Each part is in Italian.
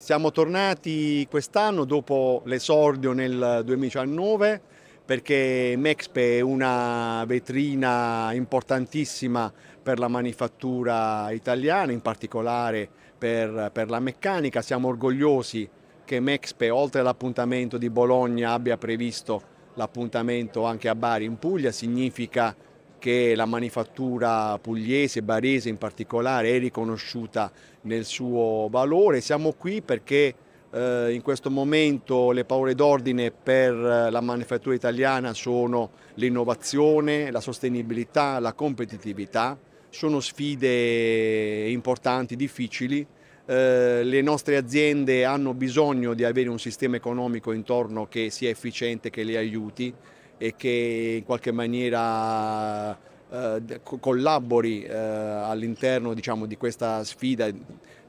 Siamo tornati quest'anno dopo l'esordio nel 2019 perché Mexpe è una vetrina importantissima per la manifattura italiana, in particolare per, per la meccanica. Siamo orgogliosi che Mexpe, oltre all'appuntamento di Bologna, abbia previsto l'appuntamento anche a Bari in Puglia. Significa che la manifattura pugliese, barese in particolare, è riconosciuta nel suo valore. Siamo qui perché eh, in questo momento le paure d'ordine per la manifattura italiana sono l'innovazione, la sostenibilità, la competitività. Sono sfide importanti, difficili. Eh, le nostre aziende hanno bisogno di avere un sistema economico intorno che sia efficiente, che le aiuti e che in qualche maniera eh, collabori eh, all'interno diciamo, di questa sfida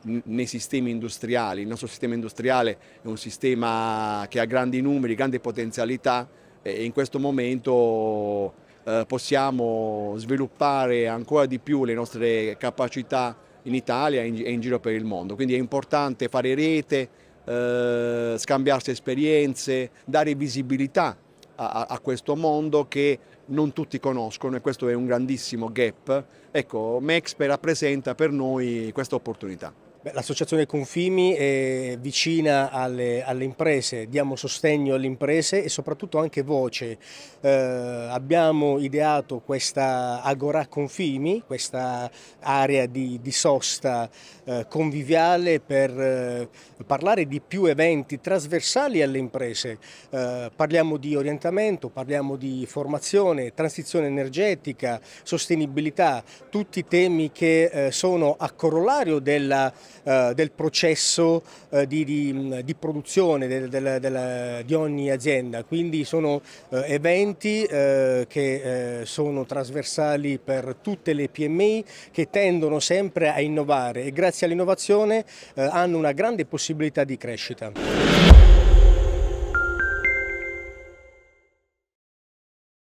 nei sistemi industriali. Il nostro sistema industriale è un sistema che ha grandi numeri, grandi potenzialità e in questo momento eh, possiamo sviluppare ancora di più le nostre capacità in Italia e in, in giro per il mondo. Quindi è importante fare rete, eh, scambiarsi esperienze, dare visibilità a, a, questo mondo che non tutti conoscono e questo è un grandissimo gap. Ecco, Mexpe rappresenta per noi questa opportunità. L'associazione Confimi è vicina alle, alle, imprese, diamo sostegno alle imprese e soprattutto anche voce. Eh, abbiamo ideato questa Agora Confimi, questa area di, di sosta eh, conviviale per eh, parlare di più eventi trasversali alle imprese. Eh, parliamo di orientamento, parliamo di formazione, transizione energetica, sostenibilità, tutti temi che eh, sono a corollario della eh, del processo eh, di, di, di, produzione del, del, del, di ogni azienda, quindi sono eh, eventi eh, che eh, sono trasversali per tutte le PMI che tendono sempre a innovare e grazie all'innovazione hanno una grande possibilità di crescita.